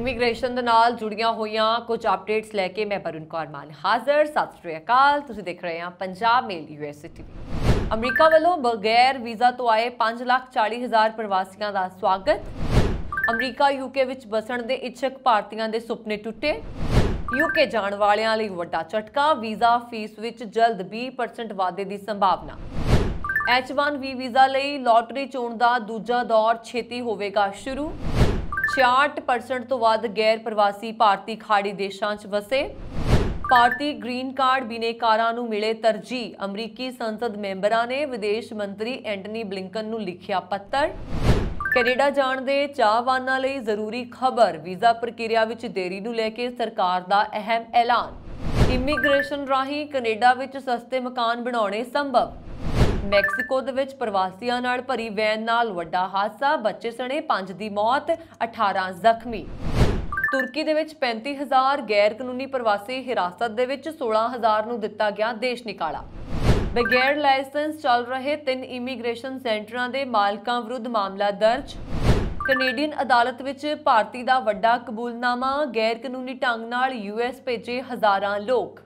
immigration ਦੇ ਨਾਲ ਜੁੜੀਆਂ ਹੋਈਆਂ ਕੁਝ ਅਪਡੇਟਸ ਲੈ ਕੇ ਮੈਂ ਬਰੁਨ ਕੌਰ ਮਾਨ ਹਾਜ਼ਰ ਸਤਿ ਸ੍ਰੀ ਅਕਾਲ ਤੁਸੀਂ ਦੇਖ ਰਹੇ ਹਾਂ ਪੰਜਾਬ ਮੇਲ ਯੂਐਸਟੀ ਅਮਰੀਕਾ ਵੱਲੋਂ ਬਗੈਰ ਵੀਜ਼ਾ ਤੋਂ ਆਏ 540000 ਪ੍ਰਵਾਸੀਆਂ ਦਾ ਸਵਾਗਤ ਅਮਰੀਕਾ ਯੂਕੇ ਵਿੱਚ ਬਸਣ ਦੇ ਇੱਛਕ ਭਾਰਤੀਆਂ ਦੇ ਸੁਪਨੇ ਟੁੱਟੇ ਯੂਕੇ ਜਾਣ ਵਾਲਿਆਂ ਲਈ ਵੱਡਾ ਝਟਕਾ ਵੀਜ਼ਾ ਫੀਸ ਵਿੱਚ ਜਲਦ 20% ਵਾਧੇ ਦੀ ਸੰਭਾਵਨਾ H1B ਵੀਜ਼ਾ ਲਈ ਲਾਟਰੀ ਚੋਣ ਦਾ ਦੂਜਾ ਦੌਰ ਛੇਤੀ ਹੋਵੇਗਾ ਸ਼ੁਰੂ 66% ਤੋਂ ਵੱਧ ਗੈਰ ਪ੍ਰਵਾਸੀ ਭਾਰਤੀ ਖਾੜੀ ਦੇਸ਼ਾਂ 'ਚ ਵਸੇ ਭਾਰਤੀ ਗ੍ਰੀਨ ਕਾਰਡ ਬਿਨੇਕਾਰਾਂ ਨੂੰ ਮਿਲੇ ਤਰਜੀਹ ਅਮਰੀਕੀ ਸੰਸਦ ਮੈਂਬਰਾਂ ਨੇ ਵਿਦੇਸ਼ ਮੰਤਰੀ ਐਂਟਨੀ ਬਲਿੰਕਨ ਨੂੰ ਲਿਖਿਆ ਪੱਤਰ ਕੈਨੇਡਾ ਜਾਣ ਦੇ ਚਾਹਵਾਨਾਂ ਲਈ ਜ਼ਰੂਰੀ ਖਬਰ ਵੀਜ਼ਾ ਪ੍ਰਕਿਰਿਆ ਵਿੱਚ ਦੇਰੀ ਨੂੰ ਲੈ ਕੇ ਸਰਕਾਰ ਦਾ ਅਹਿਮ ਐਲਾਨ ਇਮੀਗ੍ਰੇਸ਼ਨ ਰਾਹੀਂ ਕੈਨੇਡਾ ਵਿੱਚ ਸਸਤੇ ਮਕਾਨ ਬਣਾਉਣੇ ਸੰਭਵ ਮੈਕਸੀਕੋ ਦੇ ਵਿੱਚ ਪ੍ਰਵਾਸੀਆਂ ਨਾਲ ਭਰੀ ਵੈਨ ਨਾਲ ਵੱਡਾ ਹਾਦਸਾ ਬੱਚੇ ਸਣੇ 5 ਦੀ ਮੌਤ 18 ਜ਼ਖਮੀ ਤੁਰਕੀ ਦੇ ਵਿੱਚ 35000 ਗੈਰ ਕਾਨੂੰਨੀ ਪ੍ਰਵਾਸੀ ਹਿਰਾਸਤ ਦੇ ਵਿੱਚ 16000 ਨੂੰ ਦਿੱਤਾ ਗਿਆ ਦੇਸ਼ ਨਿਕਾਲਾ ਬਗੈਰ ਲਾਇਸੈਂਸ ਚੱਲ ਰਹੇ ਤਿੰਨ ਇਮੀਗ੍ਰੇਸ਼ਨ ਸੈਂਟਰਾਂ ਦੇ ਮਾਲਕਾਂ ਵਿਰੁੱਧ ਮਾਮਲਾ ਦਰਜ ਕੈਨੇਡੀਅਨ ਅਦਾਲਤ ਵਿੱਚ ਭਾਰਤੀ ਦਾ ਵੱਡਾ ਕਬੂਲਨਾਮਾ ਗੈਰ ਕਾਨੂੰਨੀ ਢੰਗ ਨਾਲ ਯੂਐਸ ਭੇਜੇ ਹਜ਼ਾਰਾਂ ਲੋਕ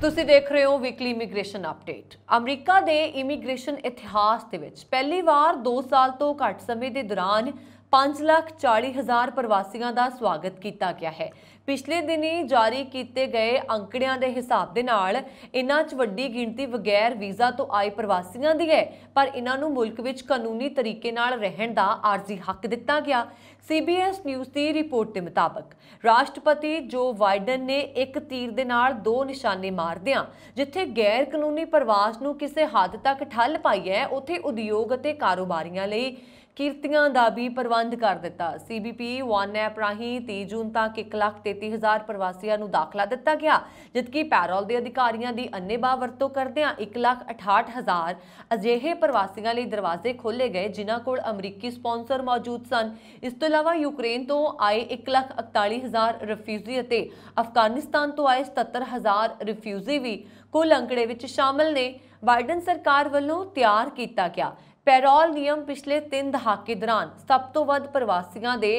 ਤੁਸੀਂ ਦੇਖ ਰਹੇ ਹੋ ਵੀਕਲੀ ਇਮੀਗ੍ਰੇਸ਼ਨ ਅਪਡੇਟ ਅਮਰੀਕਾ ਦੇ ਇਮੀਗ੍ਰੇਸ਼ਨ ਇਤਿਹਾਸ ਦੇ ਵਿੱਚ ਪਹਿਲੀ ਵਾਰ 2 ਸਾਲ ਤੋਂ ਘੱਟ ਸਮੇਂ ਦੇ ਦੌਰਾਨ 5 ਲੱਖ 40 ਹਜ਼ਾਰ ਪ੍ਰਵਾਸੀਆਂ ਦਾ ਸਵਾਗਤ ਕੀਤਾ ਗਿਆ ਹੈ ਪਿਛਲੇ ਦਿਨੀ ਜਾਰੀ ਕੀਤੇ ਗਏ ਅੰਕੜਿਆਂ ਦੇ ਹਿਸਾਬ ਦੇ ਨਾਲ ਇਨ੍ਹਾਂ 'ਚ ਵੱਡੀ ਗਿਣਤੀ ਬਗੈਰ ਵੀਜ਼ਾ ਤੋਂ ਆਏ ਪ੍ਰਵਾਸੀਆਂ ਦੀ ਹੈ ਪਰ ਇਨ੍ਹਾਂ ਨੂੰ ਮੁਲਕ ਵਿੱਚ ਕਾਨੂੰਨੀ ਤਰੀਕੇ ਨਾਲ ਰਹਿਣ ਦਾ ਆਰਜ਼ੀ ਹੱਕ ਦਿੱਤਾ ਗਿਆ ਸੀਬੀਐਸ ਨਿਊਜ਼ ਦੀ ਰਿਪੋਰਟ ਦੇ ਮੁਤਾਬਕ ਰਾਸ਼ਟਰਪਤੀ ਜੋ ਵਾਈਡਨ ਨੇ ਇੱਕ ਤੀਰ ਦੇ ਨਾਲ ਦੋ ਨਿਸ਼ਾਨੇ ਮਾਰਦਿਆਂ ਜਿੱਥੇ ਗੈਰ ਕਾਨੂੰਨੀ ਪ੍ਰਵਾਸ ਨੂੰ ਕਿਸੇ ਹੱਦ ਤੱਕ ਠੱਲ ਪਾਈ ਹੈ ਉੱਥੇ ਉਦਯੋਗ ਅਤੇ ਕਾਰੋਬਾਰੀਆਂ ਲਈ ਕਿਰਤੀਆਂ ਦਾ ਵੀ ਪ੍ਰਬੰਧ ਕਰ ਦਿੱਤਾ ਸੀਬੀਪੀ ਵਨ ਐਪ ਰਾਹੀਂ 30 ਜੂਨ ਤੱਕ 133000 ਪ੍ਰਵਾਸੀਆਂ ਨੂੰ ਦਾਖਲਾ ਦਿੱਤਾ ਗਿਆ ਜਦਕਿ ਪੈਰੋਲ ਦੇ ਅਧਿਕਾਰੀਆਂ ਦੀ ਅੰਨੇਬਾ ਵਰਤੋਂ ਕਰਦਿਆਂ 168000 ਅਜਿਹੇ ਪ੍ਰਵਾਸੀਆਂ ਲਈ ਦਰਵਾਜ਼ੇ ਖੋਲੇ ਗਏ ਜਿਨ੍ਹਾਂ ਕੋਲ ਅਮਰੀਕੀ ਸਪਾਂਸਰ ਮੌਜੂਦ ਸਨ ਇਸ ਤੋਂ ਇਲਾਵਾ ਯੂਕਰੇਨ ਤੋਂ ਆਏ 141000 ਰਿਫਿਊਜੀ ਅਤੇ ਅਫਗਾਨਿਸਤਾਨ ਤੋਂ ਆਏ 77000 ਰਿਫਿਊਜੀ ਵੀ ਕੁੱਲ ਅੰਕੜੇ ਵਿੱਚ ਸ਼ਾਮਲ ਨੇ ਬਾਈਡਨ ਸਰਕਾਰ ਵੱਲੋਂ ਤਿਆਰ ਕੀਤਾ ਗਿਆ ਪੈਰੋਲ ਨਿਯਮ ਪਿਛਲੇ 3 ਦਹਾਕੇ ਦੌਰਾਨ ਸਭ ਤੋਂ ਵੱਧ ਪ੍ਰਵਾਸੀਆਂ ਦੇ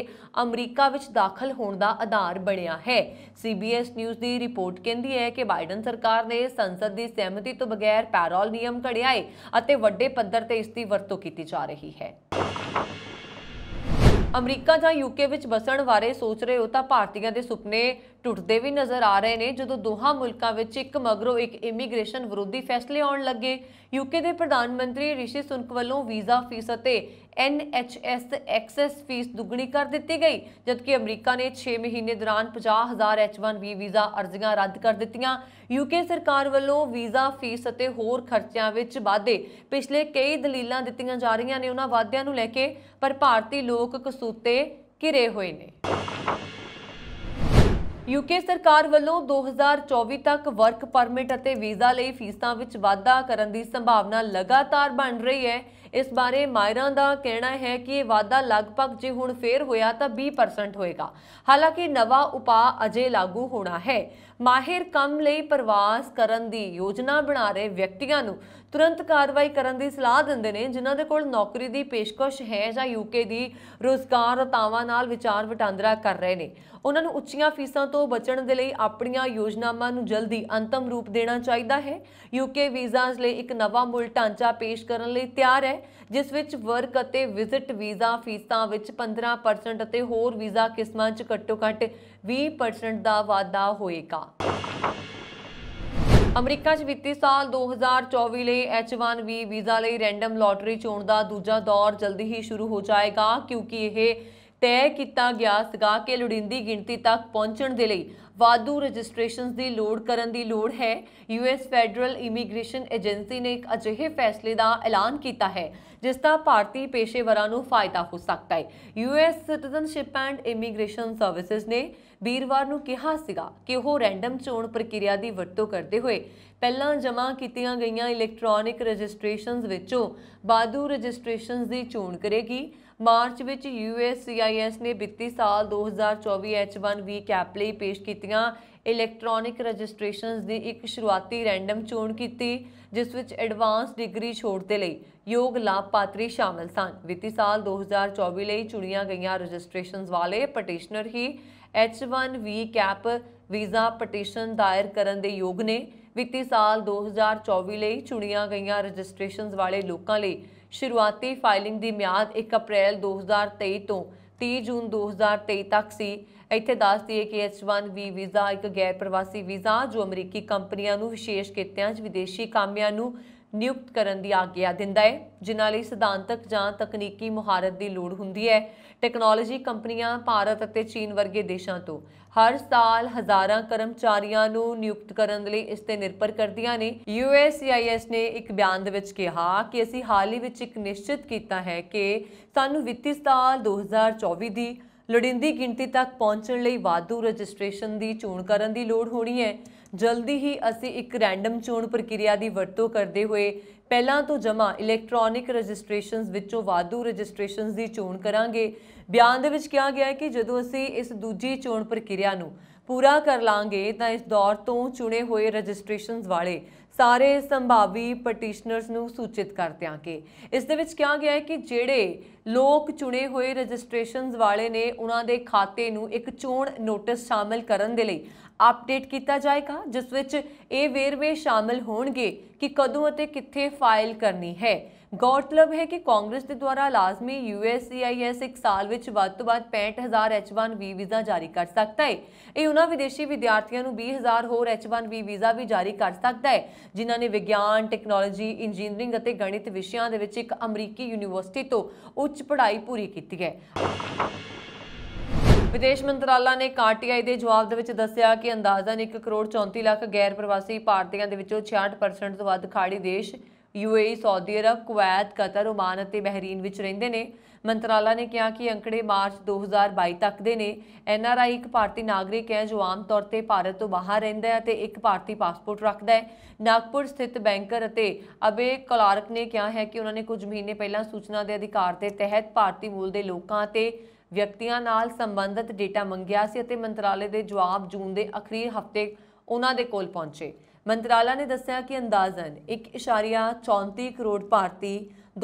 ਅਮਰੀਕਾ ਵਿੱਚ ਦਾਖਲ ਹੋਣ ਦਾ ਆਧਾਰ ਬਣਿਆ ਹੈ ਸੀਬੀਐਸ ਨਿਊਜ਼ ਦੀ ਰਿਪੋਰਟ ਕਹਿੰਦੀ ਹੈ ਕਿ ਬਾਈਡਨ ਸਰਕਾਰ ਨੇ ਸੰਸਦ ਦੀ ਸਹਿਮਤੀ ਤੋਂ ਬਗੈਰ ਪੈਰੋਲ ਨਿਯਮ ਘੜਿਆਏ ਅਤੇ ਵੱਡੇ ਪੱਧਰ ਤੇ ਇਸ ਦੀ ਵਰਤੋਂ ਕੀਤੀ ਜਾ ਰਹੀ ਹੈ ਅਮਰੀਕਾ ਜਾਂ ਯੂਕੇ ਵਿੱਚ ਵਸਣ ਬਾਰੇ ਸੋਚ ਰਹੇ ਹੋ ਤਾਂ ਭਾਰਤੀਆਂ ਦੇ ਸੁਪਨੇ ਟੁੱਟਦੇ ਵੀ ਨਜ਼ਰ ਆ ਰਹੇ ਨੇ ਜਦੋਂ ਦੋਹਾਂ ਮੁਲਕਾਂ ਵਿੱਚ ਇੱਕ ਮਗਰੋਂ ਇੱਕ ਇਮੀਗ੍ਰੇਸ਼ਨ ਵਿਰੋਧੀ ਫੈਸਲੇ ਆਉਣ ਲੱਗੇ ਯੂਕੇ ਦੇ ਪ੍ਰਧਾਨ ਮੰਤਰੀ ਰਿਸ਼ੀ ਸੁਨਕ ਵੱਲੋਂ ਵੀਜ਼ਾ ਫੀਸ ਅਤੇ ਐਨਐਚਐਸ ਐਕਸੈਸ ਫੀਸ ਦੁੱਗਣੀ ਕਰ ਦਿੱਤੀ ਗਈ ਜਦਕਿ ਅਮਰੀਕਾ ਨੇ 6 ਮਹੀਨੇ ਦੌਰਾਨ 50000 H1B ਵੀਜ਼ਾ ਅਰਜ਼ੀਆਂ ਰੱਦ ਕਰ ਦਿੱਤੀਆਂ ਯੂਕੇ ਸਰਕਾਰ ਵੱਲੋਂ ਵੀਜ਼ਾ ਫੀਸ ਅਤੇ ਹੋਰ ਖਰਚਿਆਂ ਵਿੱਚ ਵਾਧੇ ਪਿਛਲੇ ਕਈ ਦਲੀਲਾਂ ਦਿੱਤੀਆਂ ਜਾ ਰਹੀਆਂ ਨੇ ਉਹਨਾਂ ਵਾਧਿਆਂ ਨੂੰ ਲੈ ਕੇ ਪਰ ਭਾਰਤੀ ਲੋਕ ਕਸੂਤੇ ਘਿਰੇ ਹੋਏ ਨੇ ਯੂਕੇ ਸਰਕਾਰ ਵੱਲੋਂ 2024 ਤੱਕ ਵਰਕ ਪਰਮਿਟ ਅਤੇ ਵੀਜ਼ਾ ਲਈ ਫੀਸਾਂ ਵਿੱਚ ਵਾਧਾ ਕਰਨ ਦੀ ਸੰਭਾਵਨਾ ਲਗਾਤਾਰ ਬਣ ਰਹੀ ਹੈ ਇਸ ਬਾਰੇ ਮਾਇਰਾਂ ਦਾ ਕਹਿਣਾ ਹੈ ਕਿ ਇਹ ਵਾਅਦਾ ਲਗਭਗ ਜੇ ਹੁਣ ਫੇਰ ਹੋਇਆ ਤਾਂ 20% ਹੋਏਗਾ ਹਾਲਾਂਕਿ ਨਵਾਂ ਉਪਾਅ ਅਜੇ ਲਾਗੂ ਹੋਣਾ ਹੈ ਮਾਹਿਰ ਕੰਮ ਲਈ ਪ੍ਰਵਾਸ ਕਰਨ ਦੀ ਯੋਜਨਾ ਬਣਾ ਰਹੇ ਵਿਅਕਤੀਆਂ ਨੂੰ ਤੁਰੰਤ ਕਾਰਵਾਈ ਕਰਨ ਦੀ ਸਲਾਹ ਦਿੰਦੇ ਨੇ ਜਿਨ੍ਹਾਂ ਦੇ ਕੋਲ ਨੌਕਰੀ ਦੀ ਪੇਸ਼ਕਸ਼ ਹੈ ਜਾਂ ਯੂਕੇ ਦੀ ਰੋਜ਼ਗਾਰ ਰਤਾਵਾਂ ਨਾਲ ਵਿਚਾਰ ਵਟਾਂਦਰਾ ਕਰ ਰਹੇ ਨੇ ਉਹਨਾਂ ਨੂੰ ਉੱਚੀਆਂ ਫੀਸਾਂ ਤੋਂ ਬਚਣ ਦੇ ਲਈ ਆਪਣੀਆਂ ਯੋਜਨਾਵਾਂ ਨੂੰ ਜਲਦੀ ਅੰਤਮ ਰੂਪ ਦੇਣਾ ਚਾਹੀਦਾ ਹੈ ਯੂਕੇ ਵੀਜ਼ਾਸ ਲਈ ਇੱਕ ਨਵਾਂ ਮੁੱਲ ਢਾਂਚਾ ਪੇਸ਼ ਕਰਨ ਲਈ ਤਿਆਰ ਹੈ ਜਿਸ ਵਿੱਚ ਵਰਕ ਅਤੇ ਵਿਜ਼ਿਟ ਵੀਜ਼ਾ ਫੀਸਾਂ ਵਿੱਚ 15% ਅਤੇ ਹੋਰ ਵੀਜ਼ਾ ਕਿਸਮਾਂ 'ਚ ਘੱਟੋ-ਘੱਟ 20% ਦਾ ਵਾਧਾ ਹੋਏਗਾ ਅਮਰੀਕਾ 'ਚ ਵਿੱਤੀ ਸਾਲ 2024 ਲਈ H1B ਵੀਜ਼ਾ ਲਈ ਰੈਂਡਮ ਲਾਟਰੀ ਚੋਣ ਦਾ ਦੂਜਾ ਦੌਰ ਜਲਦੀ ਹੀ ਸ਼ੁਰੂ ਹੋ ਜਾਏਗਾ ਕਿਉਂਕਿ ਇਹ ਤੈਅ ਕੀਤਾ ਗਿਆ ਸੀਗਾ ਕਿ ਲੁੜਿੰਦੀ ਗਿਣਤੀ ਤੱਕ ਪਹੁੰਚਣ ਦੇ ਲਈ ਵਾਧੂ ਰਜਿਸਟ੍ਰੇਸ਼ਨਸ ਦੀ ਲੋੜ ਕਰਨ ਦੀ ਲੋੜ ਹੈ ਯੂਐਸ ਫੈਡਰਲ ਇਮੀਗ੍ਰੇਸ਼ਨ ਏਜੰਸੀ ਨੇ ਇੱਕ ਅਜਿਹੇ ਫੈਸਲੇ ਦਾ ਐਲਾਨ ਕੀਤਾ ਹੈ ਜਿਸ ਦਾ ਭਾਰਤੀ ਪੇਸ਼ੇਵਰਾਂ ਨੂੰ ਫਾਇਦਾ ਹੋ ਸਕਦਾ ਹੈ US citizenship and immigration services ਨੇ ਵੀਰਵਾਰ ਨੂੰ ਕਿਹਾ ਸੀਗਾ ਕਿ ਉਹ ਰੈਂਡਮ ਚੋਣ ਪ੍ਰਕਿਰਿਆ ਦੀ ਵਰਤੋਂ ਕਰਦੇ ਹੋਏ ਪਹਿਲਾਂ ਜਮ੍ਹਾਂ ਕੀਤੀਆਂ ਗਈਆਂ ਇਲੈਕਟ੍ਰੋਨਿਕ ਰਜਿਸਟ੍ਰੇਸ਼ਨਸ ਵਿੱਚੋਂ ਬਾਦੂ ਰਜਿਸਟ੍ਰੇਸ਼ਨਸ ਦੀ ਚੋਣ ਕਰੇਗੀ ਮਾਰਚ ਵਿੱਚ ਯੂਐਸਸੀਆਈਐਸ ਨੇ ਵਿੱਤੀ ਸਾਲ 2024 H1B ਕੈਪ ਲਈ ਪੇਸ਼ ਕੀਤੀਆਂ ਇਲੈਕਟ੍ਰੋਨਿਕ ਰਜਿਸਟ੍ਰੇਸ਼ਨਸ ਦੀ ਇੱਕ ਸ਼ੁਰੂਆਤੀ ਰੈਂਡਮ ਚੋਣ ਕੀਤੀ ਜਿਸ ਵਿੱਚ ਐਡਵਾਂਸ ਡਿਗਰੀ ਛੋੜ ਦੇ ਲਈ ਯੋਗ ਲਾਭਪਾਤਰੀ ਸ਼ਾਮਲ ਸਨ ਵਿੱਤੀ ਸਾਲ 2024 ਲਈ ਚੁਣੀਆਂ ਗਈਆਂ ਰਜਿਸਟ੍ਰੇਸ਼ਨਸ ਵਾਲੇ ਪਟੀਸ਼ਨਰ ਹੀ H1B ਕੈਪ ਵੀਜ਼ਾ ਪਟੀਸ਼ਨ ਦਾਇਰ ਕਰਨ ਦੇ ਯੋਗ ਨੇ ਵਿੱਤੀ ਸਾਲ 2024 ਲਈ ਚੁਣੀਆਂ ਗਈਆਂ ਰਜਿਸਟ੍ਰੇਸ਼ਨਸ ਵਾਲੇ ਲੋਕਾਂ ਲਈ ਸ਼ੁਰੂਆਤੀ ਫਾਈਲਿੰਗ ਦੀ ਮਿਆਦ 1 ਅਪ੍ਰੈਲ 2023 ਤੋਂ 30 ਜੂਨ 2023 ਤੱਕ ਸੀ ਇੱਥੇ ਦੱਸ ਦਈਏ ਕਿ H1B ਵੀਜ਼ਾ ਇੱਕ ਗੈਰ ਪ੍ਰਵਾਸੀ ਵੀਜ਼ਾ ਜੋ ਅਮਰੀਕੀ ਕੰਪਨੀਆਂ ਨੂੰ ਵਿਸ਼ੇਸ਼ ਖੇਤਿਆਂ 'ਚ ਵਿਦੇਸ਼ੀ ਕਾਮਿਆਂ ਨੂੰ ਨਿਯੁਕਤ ਕਰਨ ਦੀ ਆਗਿਆ ਦਿੰਦਾ ਹੈ ਜਿਨ੍ਹਾਂ ਲਈ ਸਿਧਾਂਤਕ ਜਾਂ ਤਕਨੀਕੀ ਮੁਹਾਰਤ ਦੀ ਲੋੜ ਹੁੰਦੀ ਹੈ ਟੈਕਨੋਲੋਜੀ ਕੰਪਨੀਆਂ ਭਾਰਤ ਅਤੇ ਚੀਨ ਵਰਗੇ ਦੇਸ਼ਾਂ ਤੋਂ ਹਰ ਸਾਲ ਹਜ਼ਾਰਾਂ ਕਰਮਚਾਰੀਆਂ ਨੂੰ ਨਿਯੁਕਤ ਕਰਨ ਲਈ ਇਸ ਤੇ ਨਿਰਭਰ ਕਰਦੀਆਂ ਨੇ ਯੂਐਸਸੀਆਈਐਸ ਨੇ ਇੱਕ ਬਿਆਨ ਦੇ ਵਿੱਚ ਕਿਹਾ ਕਿ ਅਸੀਂ ਹਾਲ ਹੀ ਵਿੱਚ ਇੱਕ ਨਿਸ਼ਚਿਤ ਕੀਤਾ ਹੈ ਕਿ ਸਾਨੂੰ ਵਿੱਤੀ ਸਾਲ 2024 ਦੀ ਲੋੜੀਂਦੀ ਗਿਣਤੀ ਤੱਕ ਪਹੁੰਚਣ ਲਈ ਵਾਧੂ ਰਜਿਸਟ੍ਰੇਸ਼ਨ ਦੀ ਚੋਣ ਕਰਨ ਦੀ ਲੋੜ ਹੋਣੀ ਹੈ ਜਲਦੀ ਹੀ ਅਸੀਂ ਇੱਕ ਰੈਂਡਮ ਚੋਣ ਪ੍ਰਕਿਰਿਆ ਦੀ ਵਰਤੋਂ ਕਰਦੇ ਹੋਏ ਪਹਿਲਾਂ ਤੋਂ ਜਮਾ ਇਲੈਕਟ੍ਰੋਨਿਕ ਰਜਿਸਟ੍ਰੇਸ਼ਨਸ ਵਿੱਚੋਂ ਵਾਧੂ ਰਜਿਸਟ੍ਰੇਸ਼ਨਸ ਦੀ ਚੋਣ ਕਰਾਂਗੇ ਬਿਆਨ ਦੇ ਵਿੱਚ ਕਿਹਾ ਗਿਆ ਹੈ ਕਿ ਜਦੋਂ ਅਸੀਂ ਇਸ ਦੂਜੀ ਚੋਣ ਪ੍ਰਕਿਰਿਆ ਨੂੰ ਪੂਰਾ ਕਰ ਲਾਂਗੇ ਤਾਂ ਇਸ ਦੌਰ ਤੋਂ ਚੁਣੇ ਹੋਏ ਰਜਿਸਟ੍ਰੇਸ਼ਨਸ ਵਾਲੇ ਸਾਰੇ ਸੰਭਾਵੀ ਪਟੀਸ਼ਨਰਸ ਨੂੰ ਸੂਚਿਤ ਆ ਕਿ ਇਸ ਦੇ ਵਿੱਚ ਕਿਹਾ ਗਿਆ ਹੈ ਕਿ ਜਿਹੜੇ ਲੋਕ ਚੁਣੇ ਹੋਏ ਰਜਿਸਟ੍ਰੇਸ਼ਨਸ ਵਾਲੇ ਨੇ ਉਹਨਾਂ ਦੇ ਖਾਤੇ ਨੂੰ ਇੱਕ ਚੋਣ ਨੋਟਿਸ ਸ਼ਾਮਲ ਕਰਨ ਦੇ ਲਈ ਅਪਡੇਟ ਕੀਤਾ ਜਾਏਗਾ ਜਿਸ ਵਿੱਚ ਇਹ ਵੇਰਵੇ ਸ਼ਾਮਲ ਹੋਣਗੇ ਕਿ ਕਦੋਂ ਅਤੇ ਕਿੱਥੇ ਫਾਈਲ ਕਰਨੀ ਹੈ ਗੌਰਤਲਬ ਹੈ ਕਿ ਕਾਂਗਰਸ ਦੇ ਦੁਆਰਾ ਲਾਜ਼ਮੀ ਯੂਐਸਸੀਆਈਐਸ ਇੱਕ ਸਾਲ ਵਿੱਚ ਵੱਧ ਤੋਂ ਵੱਧ 65000 H1B ਵੀਜ਼ਾ ਜਾਰੀ ਕਰ ਸਕਦਾ ਹੈ ਇਹ ਉਹਨਾਂ ਵਿਦੇਸ਼ੀ ਵਿਦਿਆਰਥੀਆਂ ਨੂੰ 20000 ਹੋਰ H1B ਵੀਜ਼ਾ ਵੀ ਜਾਰੀ ਕਰ ਸਕਦਾ ਹੈ ਜਿਨ੍ਹਾਂ ਨੇ ਵਿਗਿਆਨ ਟੈਕਨੋਲੋਜੀ ਇੰਜੀਨੀਅਰਿੰਗ ਅਤੇ ਗਣਿਤ ਵਿਸ਼ਿਆਂ ਦੇ ਵਿੱਚ ਇੱਕ ਅਮਰੀਕੀ ਯੂਨੀਵਰਸਿਟੀ ਤੋਂ ਉੱਚ ਪੜ੍ਹਾਈ ਪੂਰੀ ਕੀਤੀ ਹੈ ਵਿਦੇਸ਼ ਮੰਤਰਾਲਾ ਨੇ ਕਾਰਟੀਆਈ ਦੇ ਜਵਾਬ ਦੇ ਵਿੱਚ ਦੱਸਿਆ ਕਿ ਅੰਦਾਜ਼ਨ 1 ਕਰੋੜ 34 ਲੱਖ ਗੈਰ ਪ੍ਰਵਾਸੀ ਭਾਰਤੀਆਂ ਦੇ ਵਿੱਚੋਂ 66% ਤੋਂ ਵੱਧ ਖਾੜੀ ਦੇਸ਼ UAE Saudi Arab Kuwait Qatar Oman ਅਤੇ ਬਹਿਰੀਨ ਵਿੱਚ ਰਹਿੰਦੇ ਨੇ ਮੰਤਰਾਲਾ ਨੇ ਕਿਹਾ ਕਿ ਅੰਕੜੇ ਮਾਰਚ 2022 ਤੱਕ ਦੇ ਨੇ ਐਨਆਰਆਈ ਇੱਕ ਭਾਰਤੀ ਨਾਗਰਿਕ ਹੈ ਜੋ ਆਮ ਤੌਰ ਤੇ ਭਾਰਤ ਤੋਂ ਬਾਹਰ ਰਹਿੰਦਾ ਹੈ ਅਤੇ ਇੱਕ ਭਾਰਤੀ ਪਾਸਪੋਰਟ ਰੱਖਦਾ ਹੈ ਨਾਗਪੁਰ ਸਥਿਤ ਬੈਂਕਰ ਅਤੇ ਅਬੇ ਕਲਾਰਕ ਨੇ ਕਿਹਾ ਹੈ ਕਿ ਉਹਨਾਂ ਨੇ ਕੁਝ ਮਹੀਨੇ ਪਹਿਲਾਂ ਸੂਚਨਾ ਦੇ ਅਧਿਕਾਰ ਦੇ ਤਹਿਤ ਭਾਰਤੀ ਮੂਲ ਦੇ ਲੋਕਾਂ ਅਤੇ ਵਿਅਕਤੀਆਂ ਨਾਲ ਸੰਬੰਧਿਤ ਡੇਟਾ ਮੰਗਿਆ ਸੀ ਅਤੇ ਮੰਤਰਾਲੇ ਦੇ ਜਵਾਬ ਜੂਨ ਦੇ ਅਖੀਰ ਹਫ਼ਤੇ ਉਹਨਾਂ ਦੇ ਕੋਲ ਪਹੁੰਚੇ ਮੰਤਰਾਲਾ ਨੇ ਦੱਸਿਆ ਕਿ ਅੰਦਾਜ਼ਨ 1.34 ਕਰੋੜ ਭਾਰਤੀ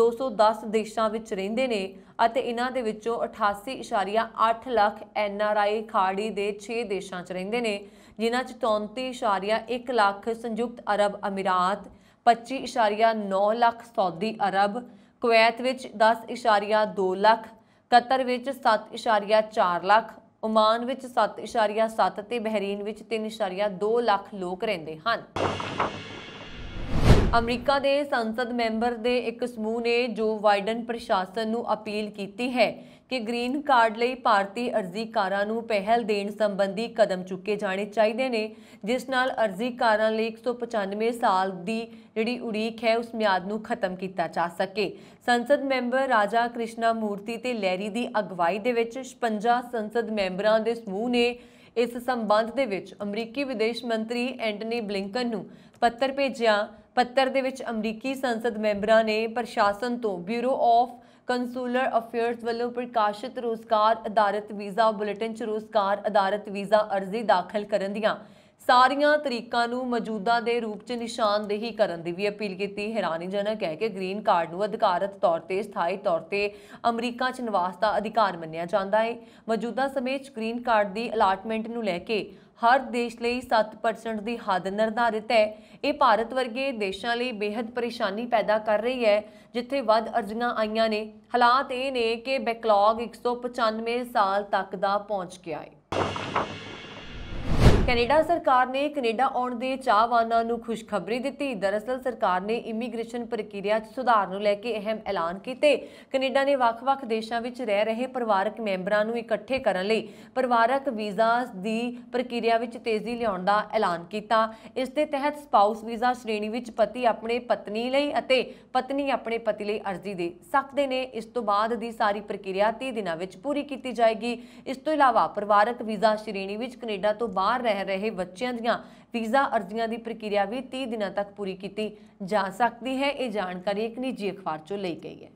210 ਦੇਸ਼ਾਂ ਵਿੱਚ ਰਹਿੰਦੇ ਨੇ ਅਤੇ ਇਹਨਾਂ ਦੇ ਵਿੱਚੋਂ 88.8 ਲੱਖ ਐਨਆਰਆਈ ਖਾੜੀ ਦੇ 6 ਦੇਸ਼ਾਂ 'ਚ ਰਹਿੰਦੇ ਨੇ ਜਿਨ੍ਹਾਂ 'ਚ 34.1 ਲੱਖ ਸੰਯੁਕਤ ਅਰਬ ਅਮੀਰਾਤ 25.9 ਲੱਖ ਸਾਊਦੀ ਅਰਬ ਕੁਵੈਤ ਵਿੱਚ 10.2 ਲੱਖ ਕਤਰ ਵਿੱਚ 7.4 ਲੱਖ ਓਮਾਨ ਵਿੱਚ 7.7 ਤੇ ਬਹਿਰੀਨ ਵਿੱਚ 3.2 ਲੱਖ ਲੋਕ ਰਹਿੰਦੇ ਹਨ ਅਮਰੀਕਾ ਦੇ ਸੰਸਦ ਮੈਂਬਰ ਦੇ ਇੱਕ ਸਮੂਹ ਨੇ ਜੋ ਵਾਈਡਨ ਪ੍ਰਸ਼ਾਸਨ ਨੂੰ ਅਪੀਲ ਕੀਤੀ ਹੈ ਕਿ ਗ੍ਰੀਨ ਕਾਰਡ ਲਈ ਭਾਰਤੀ ਅਰਜ਼ੀਕਾਰਾਂ ਨੂੰ ਪਹਿਲ ਦੇਣ ਸੰਬੰਧੀ ਕਦਮ ਚੁੱਕੇ ਜਾਣੇ ਚਾਹੀਦੇ ਨੇ ਜਿਸ ਨਾਲ ਅਰਜ਼ੀਕਾਰਾਂ ਲਈ 195 ਸਾਲ ਦੀ ਜਿਹੜੀ ਉਡੀਕ ਹੈ ਉਸ ਮਿਆਦ ਨੂੰ ਖਤਮ ਕੀਤਾ ਜਾ ਸਕੇ ਸੰਸਦ ਮੈਂਬਰ ਰਾਜਾ ਕ੍ਰਿਸ਼ਨਾ ਮੂਰਤੀ ਤੇ ਲੈਰੀ ਦੀ ਅਗਵਾਈ ਦੇ ਵਿੱਚ 56 ਸੰਸਦ ਮੈਂਬਰਾਂ ਦੇ ਸਮੂਹ ਨੇ ਇਸ ਸੰਬੰਧ ਦੇ ਵਿੱਚ ਅਮਰੀਕੀ ਵਿਦੇਸ਼ ਮੰਤਰੀ ਐਂਟਨੀ ਬਲਿੰਕਨ ਨੂੰ ਪੱਤਰ ਭੇਜਿਆ ਪੱਤਰ ਦੇ ਵਿੱਚ ਅਮਰੀਕੀ ਸੰਸਦ ਮੈਂਬਰਾਂ ਨੇ ਪ੍ਰਸ਼ਾਸਨ ਤੋਂ ਬਿਊਰੋ ਆਫ ਕੰਸੂਲਰ ਅਫੇਅਰਸ ਵੱਲੋਂ ਪ੍ਰਕਾਸ਼ਿਤ ਰੋਜ਼ਗਾਰ ਅਧਾਰਿਤ ਵੀਜ਼ਾ ਬੁਲੇਟਿਨ 'ਚ ਰੋਜ਼ਗਾਰ ਅਧਾਰਿਤ ਵੀਜ਼ਾ ਅਰਜ਼ੀ ਦਾਖਲ ਕਰਨ ਦੀਆਂ ਸਾਰੀਆਂ ਤਰੀਕਾਂ ਨੂੰ ਮੌਜੂਦਾ ਦੇ ਰੂਪ 'ਚ ਨਿਸ਼ਾਨਦੇਹੀ ਕਰਨ ਦੀ ਵੀ ਅਪੀਲ ਕੀਤੀ ਹੈਰਾਨੀਜਨਕ ਹੈ ਕਿ ਗ੍ਰੀਨ ਕਾਰਡ ਨੂੰ ਅਧਿਕਾਰਤ ਤੌਰ ਤੇ ਸਥਾਈ ਤੌਰ ਤੇ ਅਮਰੀਕਾ 'ਚ ਨਿਵਾਸ ਦਾ ਅਧਿਕਾਰ ਮੰਨਿਆ ਜਾਂਦਾ ਹੈ ਮੌਜੂਦਾ ਸਮੇਂ 'ਚ ਗ੍ਰੀਨ ਕਾਰਡ ਦੀ ਅਲਾਟਮੈਂਟ ਨੂੰ ਲੈ ਕੇ ਹਰ ਦੇਸ਼ ਲਈ 7% ਦੀ ਹੱਦ ਨਿਰਧਾਰਿਤ ਹੈ ਇਹ ਭਾਰਤ ਵਰਗੇ ਦੇਸ਼ਾਂ ਲਈ ਬੇहद ਪਰੇਸ਼ਾਨੀ ਪੈਦਾ ਕਰ ਰਹੀ ਹੈ ਜਿੱਥੇ ਵੱਧ ਅਰਜ਼ੀਆਂ ਆਈਆਂ ਨੇ ਹਾਲਾਤ ਇਹ ਨੇ ਕਿ ਬੈਕਲੌਗ 195 ਸਾਲ ਤੱਕ ਦਾ ਪਹੁੰਚ ਗਿਆ ਹੈ ਕੈਨੇਡਾ ਸਰਕਾਰ ਨੇ ਕੈਨੇਡਾ ਆਉਣ ਦੇ ਚਾਹਵਾਨਾਂ ਨੂੰ ਖੁਸ਼ਖਬਰੀ ਦਿੱਤੀ ਦਰਅਸਲ ਸਰਕਾਰ ਨੇ ਇਮੀਗ੍ਰੇਸ਼ਨ ਪ੍ਰਕਿਰਿਆ 'ਚ ਸੁਧਾਰ ਨੂੰ ਲੈ ਕੇ ਅਹਿਮ ਐਲਾਨ ਕੀਤੇ ਕੈਨੇਡਾ ਨੇ ਵੱਖ-ਵੱਖ ਦੇਸ਼ਾਂ ਵਿੱਚ ਰਹਿ ਰਹੇ ਪਰਿਵਾਰਕ ਮੈਂਬਰਾਂ ਨੂੰ ਇਕੱਠੇ ਕਰਨ ਲਈ ਪਰਿਵਾਰਕ ਵੀਜ਼ਾ ਦੀ ਪ੍ਰਕਿਰਿਆ ਵਿੱਚ ਤੇਜ਼ੀ ਲਿਆਉਣ ਦਾ ਐਲਾਨ ਕੀਤਾ ਇਸ ਦੇ ਤਹਿਤ ਸਪਾਊਸ ਵੀਜ਼ਾ ਸ਼੍ਰੇਣੀ ਵਿੱਚ ਪਤੀ ਆਪਣੇ ਪਤਨੀ ਲਈ ਅਤੇ ਪਤਨੀ ਆਪਣੇ ਪਤੀ ਲਈ ਅਰਜ਼ੀ ਦੇ ਸਕਦੇ ਨੇ ਇਸ ਤੋਂ ਬਾਅਦ ਦੀ ਸਾਰੀ ਪ੍ਰਕਿਰਿਆ 30 ਦਿਨਾਂ ਵਿੱਚ ਪੂਰੀ ਕੀਤੀ ਜਾਏਗੀ ਇਸ ਤੋਂ ਇਲਾਵਾ ਪਰਿਵਾਰਕ ਵੀਜ਼ਾ ਸ਼੍ਰੇਣੀ ਵਿੱਚ ਕੈਨੇਡਾ ਤੋਂ ਬਾਹਰ ਰਹਿ ਰਹਿ ਰਹੇ ਬੱਚਿਆਂ ਦੀਆਂ ਵੀਜ਼ਾ ਅਰਜ਼ੀਆਂ ਦੀ ਪ੍ਰਕਿਰਿਆ ਵੀ 30 ਦਿਨਾਂ ਤੱਕ ਪੂਰੀ ਕੀਤੀ ਜਾ ਸਕਦੀ ਹੈ ਇਹ ਜਾਣਕਾਰੀ ਇੱਕ ਨਿੱਜੀ ਅਖਬਾਰ ਚੋਂ ਲਈ ਗਈ ਹੈ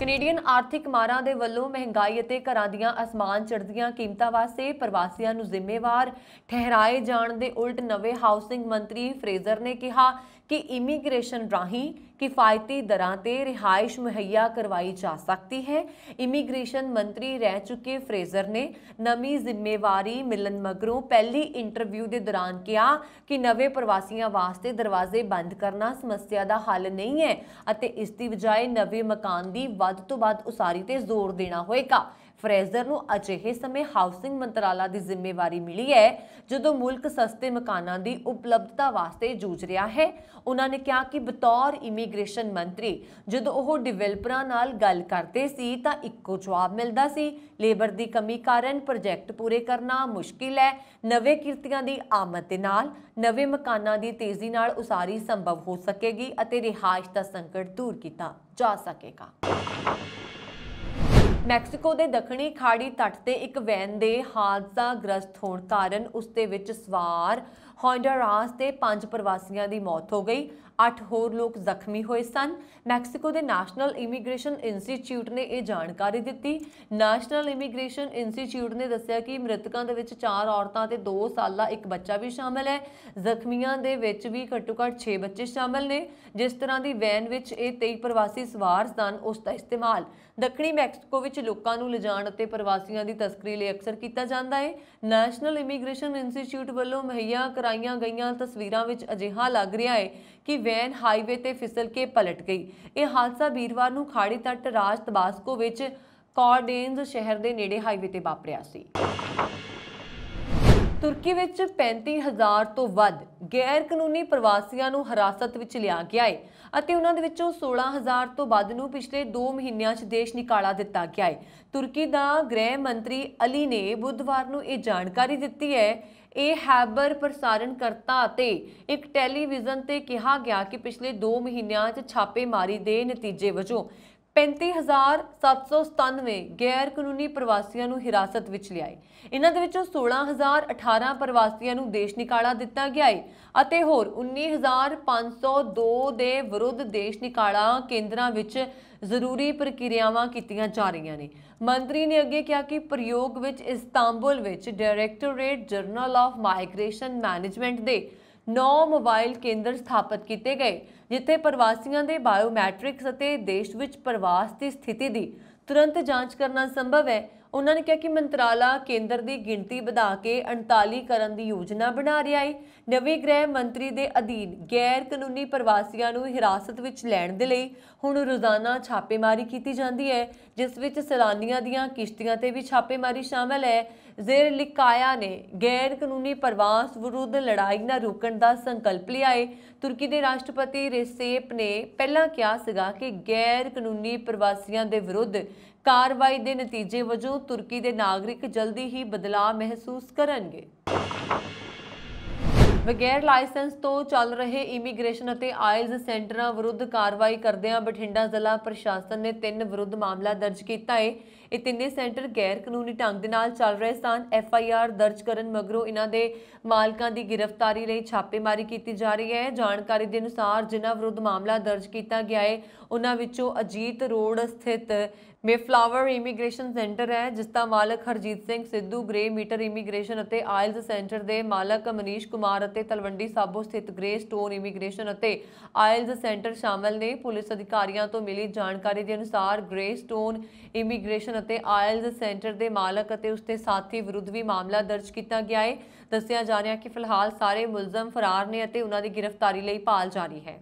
ਕੈਨੇਡੀਅਨ ਆਰਥਿਕ ਮਾਰਾਂ ਦੇ ਵੱਲੋਂ ਮਹਿੰਗਾਈ ਅਤੇ ਘਰਾਂ ਦੀਆਂ ਅਸਮਾਨ ਚੜ੍ਹਦੀਆਂ ਕੀਮਤਾਂ ਵਾਸਤੇ ਪ੍ਰਵਾਸੀਆਂ ਨੂੰ ਜ਼ਿੰਮੇਵਾਰ ਠਹਿਰਾਏ ਜਾਣ ਦੇ ਉਲਟ ਨਵੇਂ ਹਾਊਸਿੰਗ ਮੰਤਰੀ ਫਰੇਜ਼ਰ ਨੇ ਕਿਹਾ ਕਿ ਇਮੀਗ੍ਰੇਸ਼ਨ ਰਾਹੀਂ ਕਿਫਾਇਤੀ ਦਰਾਂ ਤੇ ਰਿਹਾਇਸ਼ ਮੁਹੱਈਆ ਕਰਵਾਈ ਜਾ ਸਕਦੀ ਹੈ ਇਮੀਗ੍ਰੇਸ਼ਨ ਮੰਤਰੀ ਰਹਿ ਚੁੱਕੇ ਫਰੇਜ਼ਰ ਨੇ ਨਵੀਂ ਜ਼ਿੰਮੇਵਾਰੀ ਮਿਲਣ ਮਗਰੋਂ ਪਹਿਲੀ ਇੰਟਰਵਿਊ ਦੇ ਦੌਰਾਨ ਕਿਹਾ ਕਿ ਨਵੇਂ ਪ੍ਰਵਾਸੀਆਂ ਵਾਸਤੇ ਦਰਵਾਜ਼ੇ ਬੰਦ ਕਰਨਾ ਸਮੱਸਿਆ ਦਾ ਹੱਲ ਨਹੀਂ ਹੈ ਅਤੇ ਇਸ ਦੀ ਬਜਾਏ ਨਵੇਂ ਮਕਾਨ ਦੀ ਵੱਧ ਤੋਂ ਵੱਧ ਉਸਾਰੀ ਤੇ ਜ਼ੋਰ ਦੇਣਾ ਹੋਏਗਾ ਫਰੇਜ਼ਰ ਨੂੰ ਅਜਿਹੇ ਸਮੇਂ ਹਾਊਸਿੰਗ ਮੰਤਰਾਲਾ ਦੀ ਜ਼ਿੰਮੇਵਾਰੀ ਮਿਲੀ ਹੈ ਜਦੋਂ ਮੁਲਕ ਸਸਤੇ ਮਕਾਨਾਂ ਦੀ ਉਪਲਬਧਤਾ ਵਾਸਤੇ ਜੂਝ ਰਿਹਾ ਹੈ ਉਹਨਾਂ ਨੇ ਕਿਹਾ ਕਿ ਬਤੌਰ ਇਮੀਗ੍ਰੇਸ਼ਨ ਮੰਤਰੀ ਜਦੋਂ ਉਹ ਡਿਵੈਲਪਰਾਂ ਨਾਲ ਗੱਲ ਕਰਦੇ ਸੀ ਤਾਂ ਇੱਕੋ ਜਵਾਬ ਮਿਲਦਾ ਸੀ ਲੇਬਰ ਦੀ ਕਮੀ ਕਾਰਨ ਪ੍ਰੋਜੈਕਟ ਪੂਰੇ ਕਰਨਾ ਮੁਸ਼ਕਿਲ ਹੈ ਨਵੇਂ ਕਿਰਤੀਆਂ ਦੀ ਆਮਦ ਦੇ ਨਾਲ ਨਵੇਂ ਮਕਾਨਾਂ ਦੀ ਤੇਜ਼ੀ ਨਾਲ ਉਸਾਰੀ ਸੰਭਵ ਹੋ ਸਕੇਗੀ ਅਤੇ ਰਿਹਾਇਸ਼ ਦਾ ਸੰਕਟ ਦੂਰ ਕੀਤਾ ਜਾ ਸਕੇਗਾ ਮੈਕਸੀਕੋ ਦੇ ਦੱਖਣੀ ਖਾੜੀ ਤੱਟ ਤੇ ਇੱਕ ਵੈਨ ਦੇ ਹਾਦਸਾ ਗ੍ਰਸਤ ਹੋਣ ਕਾਰਨ ਉਸ ਦੇ ਵਿੱਚ ਸਵਾਰ ਹੌਂਡਰਾਸ ਦੇ ਪੰਜ ਪ੍ਰਵਾਸੀਆਂ ਦੀ ਮੌਤ ਹੋ ਗਈ 8 ਹੋਰ ਲੋਕ ਜ਼ਖਮੀ ਹੋਏ ਸਨ ਮੈਕਸੀਕੋ ਦੇ ਨੈਸ਼ਨਲ ਇਮੀਗ੍ਰੇਸ਼ਨ ਇੰਸਟੀਚਿਊਟ ਨੇ ਇਹ ਜਾਣਕਾਰੀ ਦਿੱਤੀ ਨੈਸ਼ਨਲ ਇਮੀਗ੍ਰੇਸ਼ਨ ਇੰਸਟੀਚਿਊਟ ਨੇ ਦੱਸਿਆ ਕਿ ਮ੍ਰਿਤਕਾਂ ਦੇ ਵਿੱਚ 4 ਔਰਤਾਂ ਤੇ 2 ਸਾਲਾ ਇੱਕ ਬੱਚਾ ਵੀ ਸ਼ਾਮਲ ਹੈ ਜ਼ਖਮੀਆਂ ਦੇ ਵਿੱਚ ਵੀ ਘੱਟੋ-ਘੱਟ 6 ਬੱਚੇ ਸ਼ਾਮਲ ਨੇ ਜਿਸ ਤਰ੍ਹਾਂ ਦੀ ਵੈਨ ਵਿੱਚ ਇਹ 23 ਪ੍ਰਵਾਸੀ ਸਵਾਰ ਸਨ ਉਸ ਦਾ ਇਸਤੇਮਾਲ ਦੱਖਣੀ ਮੈਕਸੀਕੋ ਵਿੱਚ ਲੋਕਾਂ ਨੂੰ ਲਿਜਾਣ ਅਤੇ ਪ੍ਰਵਾਸੀਆਂ ਦੀ ਤਸਕਰੀ ਲਈ ਅਕਸਰ ਕੀਤਾ ਜਾਂਦਾ ਹੈ ਨੈਸ਼ਨਲ ਇਮੀਗ੍ਰੇਸ਼ਨ ਇੰਸਟੀਚਿਊਟ ਵੱਲੋਂ ਮਹੱਈਆ ਕਰਾਈਆਂ ਗਈਆਂ ਤਸਵੀਰਾਂ ਵਿੱਚ ਅਜਿਹਾ ਲੱਗ ਰਿਹਾ ਹੈ ਕਿ ਵੈਨ ਹਾਈਵੇ ਤੇ ਫਿਸਲ ਕੇ ਪਲਟ ਗਈ ਇਹ ਹਾਦਸਾ ਵੀਰਵਾਰ ਨੂੰ ਖਾੜੀ ਤੱਟ ਰਾਜ ਤਬਾਸਕੋ ਵਿੱਚ ਕੌਰਡੇਨਜ਼ ਸ਼ਹਿਰ ਦੇ ਨੇੜੇ ਹਾਈਵੇ ਤੇ ਵਾਪਰਿਆ ਸੀ ਤੁਰਕੀ ਵਿੱਚ 35000 ਤੋਂ ਵੱਧ ਗੈਰ ਕਾਨੂੰਨੀ ਪ੍ਰਵਾਸੀਆਂ ਨੂੰ ਹਰਾਸਤ ਵਿੱਚ ਲਿਆ ਗਿਆ ਹੈ ਅਤੇ ਉਹਨਾਂ ਦੇ ਵਿੱਚੋਂ 16000 ਤੋਂ ਵੱਧ ਨੂੰ ਪਿਛਲੇ 2 ਮਹੀਨਿਆਂ 'ਚ ਦੇਸ਼ ਨਿਕਾਲਾ ਦਿੱਤਾ ਗਿਆ ਹੈ ਤੁਰਕੀ ਦਾ ਗ੍ਰਹਿ ਮੰਤਰੀ ਅਲੀ ਨੇ ਬੁੱਧਵਾਰ ਨੂੰ ਇਹ ਜਾਣਕਾਰੀ ਦਿੱਤੀ ਹੈ ਇਹ ਹੈਬਰ ਪ੍ਰਸਾਰਣਕਰਤਾ ਅਤੇ ਇੱਕ ਟੈਲੀਵਿਜ਼ਨ ਤੇ ਕਿਹਾ ਗਿਆ ਕਿ ਪਿਛਲੇ 2 ਮਹੀਨਿਆਂ 'ਚ ਛਾਪੇਮਾਰੀ ਦੇ ਨਤੀਜੇ ਵਜੋਂ 35797 ਗੈਰ ਕਾਨੂੰਨੀ ਪ੍ਰਵਾਸੀਆਂ ਨੂੰ ਹਿਰਾਸਤ ਵਿੱਚ ਲਿਆਏ ਇਹਨਾਂ ਦੇ ਵਿੱਚੋਂ 16018 ਪ੍ਰਵਾਸੀਆਂ ਨੂੰ ਦੇਸ਼ ਨਿਕਾਲਾ ਦਿੱਤਾ ਗਿਆ ਹੈ ਅਤੇ ਹੋਰ 19502 ਦੇ ਵਿਰੁੱਧ ਦੇਸ਼ ਨਿਕਾਲਾ ਕੇਂਦਰਾਂ ਵਿੱਚ ਜ਼ਰੂਰੀ ਪ੍ਰਕਿਰਿਆਵਾਂ ਕੀਤੀਆਂ ਜਾ ਰਹੀਆਂ ਨੇ ਮੰਤਰੀ ਨੇ ਅੱਗੇ ਕਿਹਾ ਕਿ ਪ੍ਰਯੋਗ ਵਿੱਚ ਇਸਤਾਂਬੁਲ ਵਿੱਚ directorate general of migration management ਦੇ 9 ਮੋਬਾਈਲ ਕੇਂਦਰ ਸਥਾਪਿਤ ਕੀਤੇ ਗਏ ਜਿੱਥੇ ਪ੍ਰਵਾਸੀਆਂ ਦੇ ਬਾਇਓਮੈਟ੍ਰਿਕਸ ਅਤੇ ਦੇਸ਼ ਵਿੱਚ ਪ੍ਰਵਾਸ ਦੀ ਸਥਿਤੀ ਦੀ ਤੁਰੰਤ ਜਾਂਚ ਕਰਨਾ ਸੰਭਵ ਹੈ ਉਹਨਾਂ ਨੇ ਕਿਹਾ ਕਿ ਮੰਤਰਾਲਾ ਕੇਂਦਰ ਦੀ ਗਿਣਤੀ ਵਧਾ ਕੇ 48 ਕਰਨ ਦੀ ਯੋਜਨਾ ਬਣਾ ਰਿਹਾ ਹੈ ਨਵੇਂ ਗ੍ਰਹਿ ਮੰਤਰੀ ਦੇ ਅਧੀਨ ਗੈਰ ਕਾਨੂੰਨੀ ਪ੍ਰਵਾਸੀਆਂ ਨੂੰ ਹਿਰਾਸਤ ਵਿੱਚ ਲੈਣ ਦੇ ਲਈ ਹੁਣ ਰੋਜ਼ਾਨਾ ਛਾਪੇਮਾਰੀ ਕੀਤੀ ਜਾਂਦੀ ਹੈ ਜਿਸ ਵਿੱਚ ਸਰਾਨੀਆਂ ਦੀਆਂ ਕਿਸ਼ਤੀਆਂ ਤੇ ਵੀ ਛਾਪੇਮਾਰੀ ਸ਼ਾਮਲ ਹੈ ਜ਼ੇਰ ਲਿਕਾਇਆ ਨੇ ਗੈਰ ਕਾਨੂੰਨੀ ਪ੍ਰਵਾਸ ਵਿਰੁੱਧ ਲੜਾਈ ਨਾ ਰੁਕਣ ਦਾ ਸੰਕਲਪ ਲਿਆ ਏ ਤੁਰਕੀ ਦੇ ਰਾਸ਼ਟਰਪਤੀ ਰੇਸੇਪ ਨੇ ਪਹਿਲਾਂ ਕਿਹਾ ਸੀਗਾ ਕਿ ਗੈਰ ਕਾਨੂੰਨੀ ਪ੍ਰਵਾਸੀਆਂ ਦੇ ਵਿਰੁੱਧ ਕਾਰਵਾਈ ਦੇ ਨਤੀਜੇ ਵਜੋਂ ਤੁਰਕੀ ਦੇ ਨਾਗਰਿਕ ਜਲਦੀ ਹੀ ਬਦਲਾਅ ਮਹਿਸੂਸ ਕਰਨਗੇ ਬਗੈਰ ਲਾਇਸੈਂਸ ਤੋਂ ਚੱਲ ਰਹੇ ਇਮੀਗ੍ਰੇਸ਼ਨ ਅਤੇ ਆਇਲਸ ਸੈਂਟਰਾਂ ਵਿਰੁੱਧ ਕਾਰਵਾਈ ਕਰਦਿਆਂ ਬਠਿੰਡਾ ਜ਼ਿਲ੍ਹਾ ਪ੍ਰਸ਼ਾਸਨ ਨੇ ਤਿੰਨ ਵਿਰੁੱਧ ਮਾਮਲਾ ਦਰਜ ਕੀਤਾ ਹੈ ਇਹ ਤਿੰਨੇ ਸੈਂਟਰ ਗੈਰ ਕਾਨੂੰਨੀ ਢੰਗ ਦੇ ਨਾਲ ਚੱਲ ਰਹੇ ਸਨ ਐਫ ਆਈ ਆਰ ਦਰਜ ਕਰਨ ਮਗਰੋਂ ਇਹਨਾਂ ਦੇ ਮਾਲਕਾਂ ਦੀ ਗ੍ਰਿਫਤਾਰੀ ਲਈ ਛਾਪੇਮਾਰੀ ਕੀਤੀ ਜਾ ਰਹੀ ਹੈ ਜਾਣਕਾਰੀ ਦੇ ਅਨੁਸਾਰ ਜਿਨ੍ਹਾਂ ਵਿਰੁੱਧ ਮਾਮਲਾ ਦਰਜ ਕੀਤਾ ਗਿਆ ਹੈ ਉਹਨਾਂ ਵਿੱਚੋਂ ਅਜੀਤ ਰੋਡ ਸਥਿਤ ਮੇਫਲਾਵਰ ਇਮੀਗ੍ਰੇਸ਼ਨ ਸੈਂਟਰ ਹੈ ਜਿਸ ਦਾ ਮਾਲਕ Harjeet Singh Sidhu Grey Matter immigration ਅਤੇ ਆਇਲਸ ਸੈਂਟਰ ਦੇ ਮਾਲਕ ਮਨੀਸ਼ ਕੁਮਾਰ ਅਤੇ ਤਲਵੰਡੀ ਸਾਬੋ ਸਥਿਤ ਗ੍ਰੇ ਸਟੋਨ ਇਮੀਗ੍ਰੇਸ਼ਨ ਅਤੇ ਆਇਲਸ ਸੈਂਟਰ ਸ਼ਾਮਲ ਨੇ ਪੁਲਿਸ ਅਧਿਕਾਰੀਆਂ ਤੋਂ ਮਿਲੀ ਜਾਣਕਾਰੀ ਦੇ ਅਨੁਸਾਰ ਗ੍ਰੇ ਸਟੋਨ ਇਮੀਗ੍ਰੇਸ਼ਨ ਅਤੇ ਆਇਲਸ ਸੈਂਟਰ ਦੇ ਮਾਲਕ ਅਤੇ ਉਸਦੇ ਸਾਥੀ ਵਿਰੁੱਧ ਵੀ ਮਾਮਲਾ ਦਰਜ ਕੀਤਾ ਗਿਆ ਹੈ ਦੱਸਿਆ ਜਾ ਰਿਹਾ ਕਿ ਫਿਲਹਾਲ ਸਾਰੇ ਮੁਲਜ਼ਮ ਫਰਾਰ ਨੇ ਅਤੇ ਉਹਨਾਂ ਦੀ ਗ੍ਰਿਫਤਾਰੀ ਲਈ ਭਾਲ ਜਾਰੀ ਹੈ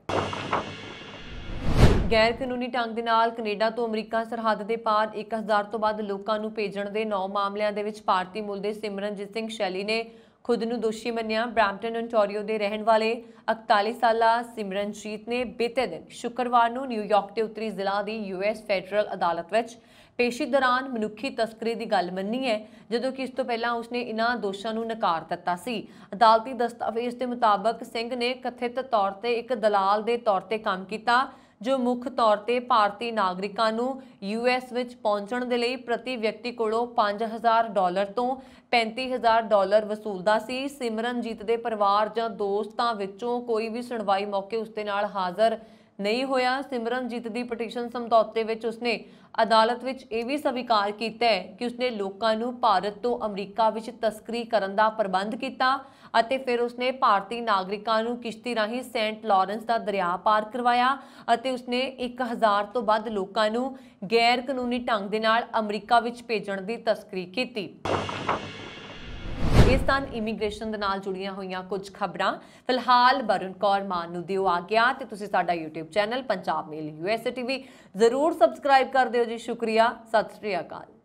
ਗੈਰ ਕਾਨੂੰਨੀ ਢੰਗ ਦੇ ਨਾਲ ਕੈਨੇਡਾ ਤੋਂ ਅਮਰੀਕਾ ਸਰਹੱਦ ਦੇ ਪਾਰ 1000 ਤੋਂ ਵੱਧ ਲੋਕਾਂ ਨੂੰ ਭੇਜਣ ਦੇ 9 ਮਾਮਲਿਆਂ ਦੇ ਵਿੱਚ ਭਾਰਤੀ ਮੂਲ ਦੇ ਸਿਮਰਨਜੀਤ ਸਿੰਘ ਸ਼ੈਲੀ ਨੇ ਖੁਦ ਨੂੰ ਦੋਸ਼ੀ ਮੰਨਿਆ ਬ੍ਰੈਂਟਨ ਅਨਟੋਰੀਓ ਦੇ ਰਹਿਣ ਵਾਲੇ 41 ਸਾਲਾ ਸਿਮਰਨਜੀਤ ਨੇ ਬੀਤੇ ਦਿਨ ਸ਼ੁੱਕਰਵਾਰ ਨੂੰ ਨਿਊਯਾਰਕ ਦੇ ਉੱਤਰੀ ਜ਼ਿਲ੍ਹਾ ਦੀ ਯੂਐਸ ਫੈਡਰਲ ਅਦਾਲਤ ਵਿੱਚ ਪੇਸ਼ੀ ਦੌਰਾਨ ਮਨੁੱਖੀ ਤਸਕਰੀ ਦੀ ਗੱਲ ਮੰਨੀ ਹੈ ਜਦੋਂ ਕਿ ਇਸ ਤੋਂ ਪਹਿਲਾਂ ਉਸਨੇ ਇਨ੍ਹਾਂ ਦੋਸ਼ਾਂ ਨੂੰ ਨਕਾਰ ਦਿੱਤਾ ਸੀ ਅਦਾਲਤੀ ਦਸਤਾਵੇਜ਼ ਦੇ ਮੁਤਾਬਕ ਸਿੰਘ ਨੇ ਕਥਿਤ ਤੌਰ ਤੇ ਇੱਕ ਦਲਾਲ ਦੇ ਤੌਰ ਤੇ ਕੰਮ ਕੀਤਾ ਜੋ ਮੁੱਖ ਤੌਰ ਤੇ ਭਾਰਤੀ ਨਾਗਰਿਕਾਂ ਨੂੰ ਯੂਐਸ ਵਿੱਚ ਪਹੁੰਚਣ ਦੇ ਲਈ ਪ੍ਰਤੀ ਵਿਅਕਤੀ ਕੋਲੋਂ 5000 ਡਾਲਰ ਤੋਂ 35000 ਡਾਲਰ ਵਸੂਲਦਾ ਸੀ ਸਿਮਰਨਜੀਤ ਦੇ ਪਰਿਵਾਰ ਜਾਂ ਦੋਸਤਾਂ ਵਿੱਚੋਂ ਕੋਈ ਵੀ ਸੁਣਵਾਈ ਮੌਕੇ ਉਸਦੇ ਨਾਲ ਹਾਜ਼ਰ ਨਹੀਂ ਹੋਇਆ ਸਿਮਰਨਜੀਤ ਦੀ ਪਟੀਸ਼ਨ ਸਮਝੌਤੇ ਵਿੱਚ ਉਸਨੇ ਅਦਾਲਤ ਵਿੱਚ ਇਹ ਵੀ ਸਵੀਕਾਰ ਕੀਤਾ ਹੈ ਕਿ ਉਸਨੇ ਲੋਕਾਂ ਨੂੰ ਭਾਰਤ ਤੋਂ ਅਮਰੀਕਾ ਵਿੱਚ ਤਸਕਰੀ ਕਰਨ ਦਾ ਪ੍ਰਬੰਧ ਕੀਤਾ ਅਤੇ ਫਿਰ ਉਸਨੇ ਭਾਰਤੀ ਨਾਗਰਿਕਾਂ ਨੂੰ ਕਿਸ਼ਤੀ ਰਾਹੀਂ ਸੈਂਟ ਲਾਰੈਂਸ ਦਾ ਦਰਿਆ ਪਾਰ ਕਰਵਾਇਆ ਅਤੇ ਉਸਨੇ 1000 ਤੋਂ ਵੱਧ ਲੋਕਾਂ ਨੂੰ ਗੈਰ ਕਾਨੂੰਨੀ ਢੰਗ ਦੇ ਨਾਲ ਅਮਰੀਕਾ ਵਿੱਚ ਭੇਜਣ ਦੀ ਤਸਕਰੀ ਕੀਤੀ ਪਾਕਿਸਤਾਨ ਇਮੀਗ੍ਰੇਸ਼ਨ ਦੇ ਨਾਲ ਜੁੜੀਆਂ ਹੋਈਆਂ ਕੁਝ ਖਬਰਾਂ ਫਿਲਹਾਲ ਵਰੁਣ ਕੌਰ ਮਾਨ ਨੂੰ ਦਿਓ ਆ ਗਿਆ ਤੇ ਤੁਸੀਂ ਸਾਡਾ YouTube channel Punjab Mail USA TV ਜ਼ਰੂਰ ਸਬਸਕ੍ਰਾਈਬ ਕਰ ਦਿਓ ਜੀ ਸ਼ੁਕਰੀਆ ਸਤਿ ਸ੍ਰੀ ਅਕਾਲ